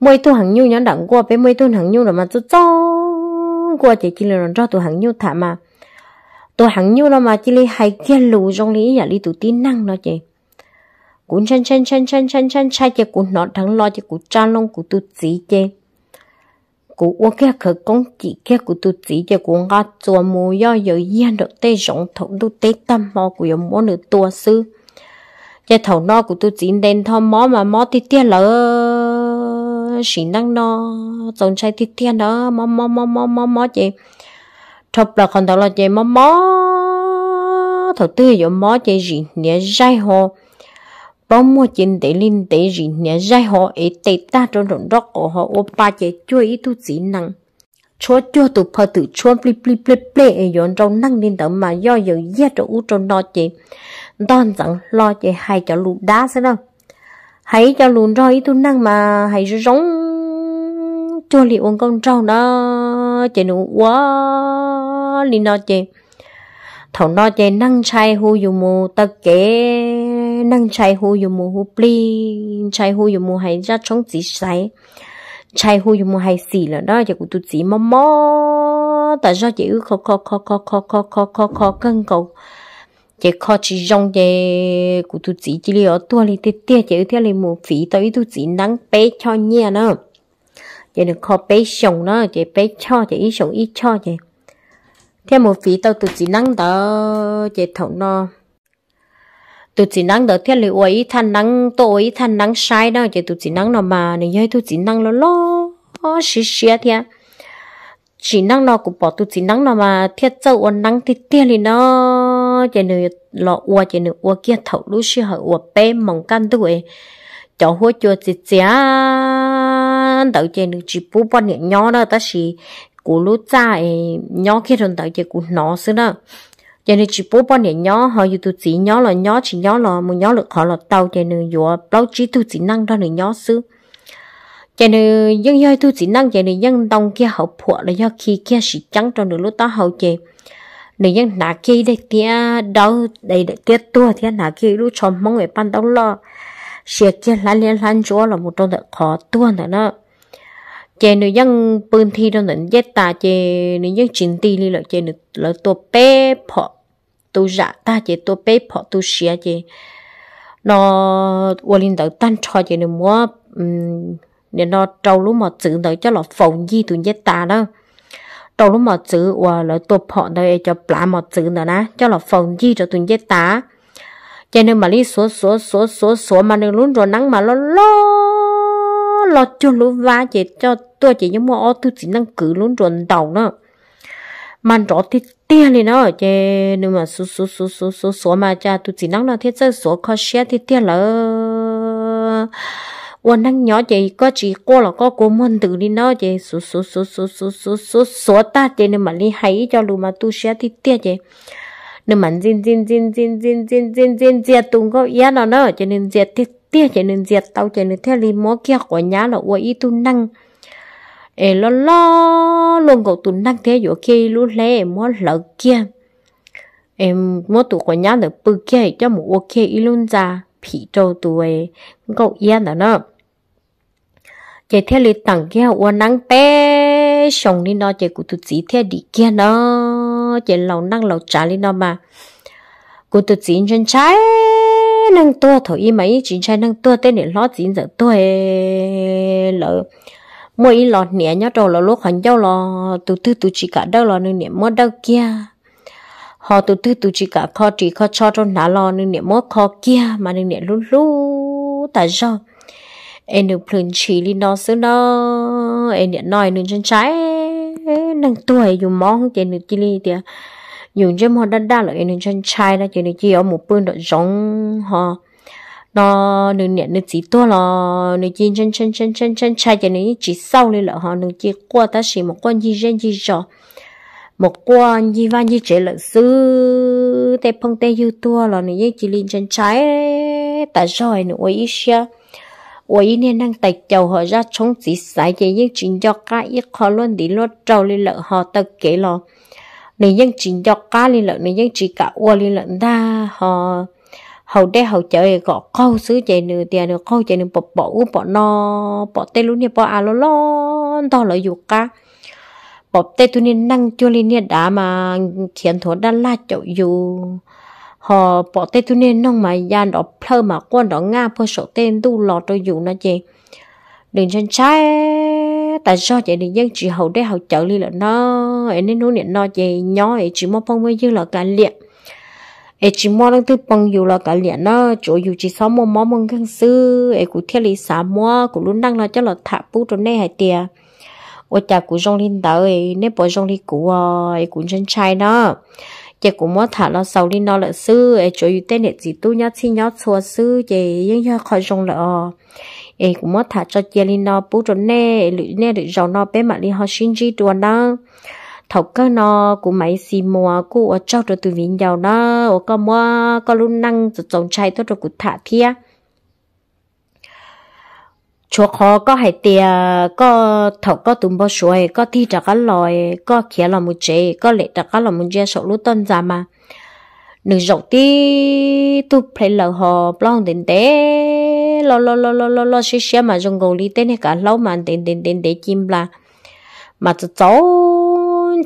Speaker 1: mấy tôi hàng nhiêu nhắn đặng qua với mấy tôi hàng nhiêu là mà cho cho qua chỉ chỉ lên lon cho tôi hàng nhiêu thả mà tôi hẳn như là mà chỉ lấy hai cái lù trong lý nhà lý tụ tin năng nó chị cũng chân chân chân chân chân chân chai chị cũng nó thắng lo chị cũng cha lông cũng tụ chỉ chị cũng uống kia khởi công chỉ kia cũng tụ chỉ chị cũng ngã chùa mù do giờ yên được tê rộng thấu đu tê tâm mò của yếm mò nửa tua sư chị thầu nó của tụ chỉ đen thò mò mà mò tí tia lỡ chỉ năng nó trồng chai tí tia nó mò mò mò mò mò mò chị thập là còn đó là chế mó mó thầu tư yếu mó chế gì nhé dai hồ bóng mua chân để linh để gì nhé dai hồ ấy tệ ta trong rộng rốc của họ ô ba chế chua ý tu chỉ năng chúa chua tụ phơ tự chúa ple ple ple ple ấy dọn trong năng lên tầm mà do giờ giết cho u trong đó chế đón rằng lo chế hay cho lụt đá sẽ đâu hãy cho lùn rau ý tu năng mà hãy giống cho liệu uống con trâu đó chạy nụ quá nó li nó chê thầu nó chê năng chai hu dù mù ta kể năng chai hu dù mù hu pli chai hu dù mù hay ra chống chỉ sai chai hu dù mù hay xì là đó giờ cũng tụt chỉ mò mò ta ra chỉ khó khó khó khó khó khó khó khó khó cân cầu chỉ khó chỉ rong chỉ cũng tụt chỉ chỉ li ở tua li tết tết chỉ theo li mù phí tới tụt chỉ nắng bé cho nhẹ nữa chỉ được khó bé sống nữa chỉ bé cho chỉ ít sống ít cho chỉ theo một phí tao tự chỉ năng đó chế thống nó tự chỉ năng đó thiết liệu ấy than năng tối than năng sai đó chứ tự chỉ năng nó mà nên nhớ tụt chỉ năng lo lo xí xí thia chỉ năng nó cũng bỏ tụt chỉ năng nó mà thiết châu uốn năng thì tiền thì nó chứ nữa lọ uo chứ nữa uo kia thầu lũ xí hở uo bê mỏng căn tuổi cho hỗ trợ chỉ giá đầu chứ nữa chỉ bù bỏ nhiêu nhỏ đó ta xí cú lú cha ấy nhỏ khi rồi tại chỉ cú nó xứ đó cho nên chỉ bố bọn này nhỏ họ dù tụi chỉ nhỏ là nhỏ chỉ nhỏ là một nhỏ được họ là tàu cho nên dù bao chỉ tụi chỉ năng ra này nhỏ xứ cho nên dân hơi tụi chỉ năng cho nên dân đông kia họ phụ là do khi kia sĩ trắng cho nên lúc đó hậu chơi nên dân nã kia đây kia đâu đây kia tua thì nã kia lúc chồng mong người ban đâu lo xe kia lá liên lan chúa là một trong đó khó tua nữa chế nữ dân bươn thi đó nữa giết ta chế nữ dân chính ti đi lợi chế nữ lợi tổ bé phọ tổ dạ ta chế tổ bé phọ tổ xia chế nó quan linh đạo tan cho chế nữ mua nên nó trâu lúc mà chữ tới cho là phồng di tụi giết ta đó trâu lúc mà chữ và là tổ phọ đây cho plá mà chữ đó nè cho là phồng di cho tụi giết ta chế nên mà đi số số số số số mà nên luôn rồi nắng mà lo lo lo cho lũ va chị cho tôi chị giống mà tôi chỉ năng cử luôn chuẩn đầu nữa mà rõ thì tia lên nó chị nếu mà số số số số số số mà cha tôi chỉ năng là thiết chất số khó xé thì tia là ôn năng nhỏ chị có chỉ cô là có cô muốn từ đi nó chị số số số số số số số số ta chị nếu mà đi hãy cho lũ mà tôi xé thì tia chị nếu mà zin zin zin zin zin zin zin zin zin tung có ý nó nó cho nên zin thiết tia chạy nên diệt tao chạy nên theo lý mó kia của nhá là uo y tu năng ê lo lo luôn cậu tu năng thế chỗ kia lu lê mó lợ kia em mó tụ của nhá là bự kia cho một uo kia y luôn ra phỉ trâu tuổi cậu yên đó nó chạy theo lý tặng kia uo năng bé xong đi nó chạy cụ tu chỉ theo đi kia nó chạy lầu năng lầu trả đi nó mà cụ tu chỉ chân trái năng tua thổ y mấy chính trai năng tua tên để lo chín giờ tuổi lỡ mỗi lọ nẻ nhá trò lọ lúc hoàn giao lọ từ từ từ chỉ cả đâu lọ nương nẻ mất đâu kia họ từ từ từ chỉ cả kho chỉ kho cho trong ná lọ nương nẻ mất kho kia mà nương nẻ lú lú tại sao em được phun chỉ đi nó xứ nó em nẻ nói nương chân trái năng tuổi dù mong tiền được chỉ đi tiền dùng chim họ đã đa lợi nên chân trai đó chỉ nên chỉ ở một bên đó giống ho đó nên nhận nên chỉ tua là nên chỉ chân chân chân chân chân trai cho nên chỉ sau lên là ho nên chỉ qua ta chỉ một quan gì riêng gì cho một quan gì van gì trẻ lợi sư tay phong tay yêu tua là nên chỉ lên chân trái ta rồi nữa ý xia ôi nên đang tại chầu họ ra chống chỉ sai chỉ những chuyện cho cái ít khó luôn đi lo trâu lên lợi họ tập kế lo này dân chỉ dọc cá liên lợn này dân chỉ cả ua liên lợn ta họ hầu đây hầu chợ gõ câu xứ chạy nửa tiền nửa câu chạy nửa bỏ bỏ u bỏ no bỏ tê luôn nè bỏ à lo lo to lợi dục cá bỏ tê tu nên năng chua liên nè đã mà khiến thổ đa la chậu dù họ bỏ tê tu nên nông mà gian đó plơ mà quan đó nga phơi sổ tên tu lọt rồi dù nó chị đừng chân trái tại sao chạy đừng dân chỉ hầu đây hầu chợ liên là nó nó ấy nên nói niệm nó chị nhỏ ấy chỉ mua bông với dư là cả liệm ấy chỉ mua đang tư bông dù là cả liệm nó chỗ dù chỉ sáu mua món mông căng sư ấy cũng thiết lý xả mua cũng luôn đang là cho là thả bút trong này hay tiền ở nhà của rong linh tớ ấy nên bỏ rong đi cũ ờ, ấy cũng chân trai nó chỉ cũng muốn thả lo sau đi nó là sư ấy chỗ dù tên để gì tu nhá xin nhá xua sư chỉ những nhá khỏi rong là ấy cũng mất thả cho chia linh nó bút rồi này, lũ này được giàu nó bé mà linh họ xin gì tuần nào thọc cơ nó của mấy xì mùa của ở cho rồi từ vĩnh giàu nó, ở có mua có luôn năng rồi trồng trái tôi rồi cũng thả thia chỗ khó có hai tia có thọc có tụm bao suối có thi trả cá lòi có khía là một chế có lệ trả cá là một chế sổ lúa tân giả mà nữ rộng tí tu phải lờ họ blong đến té lo lo lo lo lo lo xí xí mà dùng gầu lý tên này cả lâu mà đến đến đến để chim là mà cháu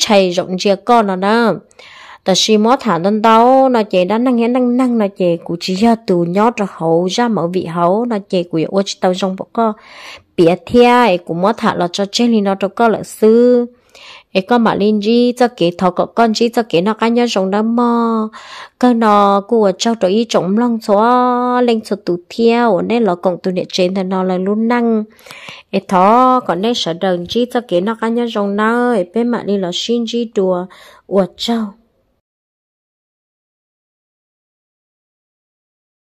Speaker 1: chạy rộng chia con nó đó ta xì mó thả đơn tao nó chạy đã năng hẹn năng năng nó chạy cụ chỉ ra từ nhỏ ra hậu ra mở vị hậu nó chạy của ô chỉ tao rong bộ co bịa thia ấy mó thả là cho chơi nó cho co là xưa cái con mà linh chi cho kế thọ có con gì cho kế nó cá nhân sống đó mà cái nó của cháu tụi ý chống lòng xóa lên số tụ theo nên là cộng tụi nè trên thì nó là luôn năng cái thọ còn nên sợ đờn chi cho kế nó cá nhân sống đó cái bên mà đi là xin chi đùa của cháu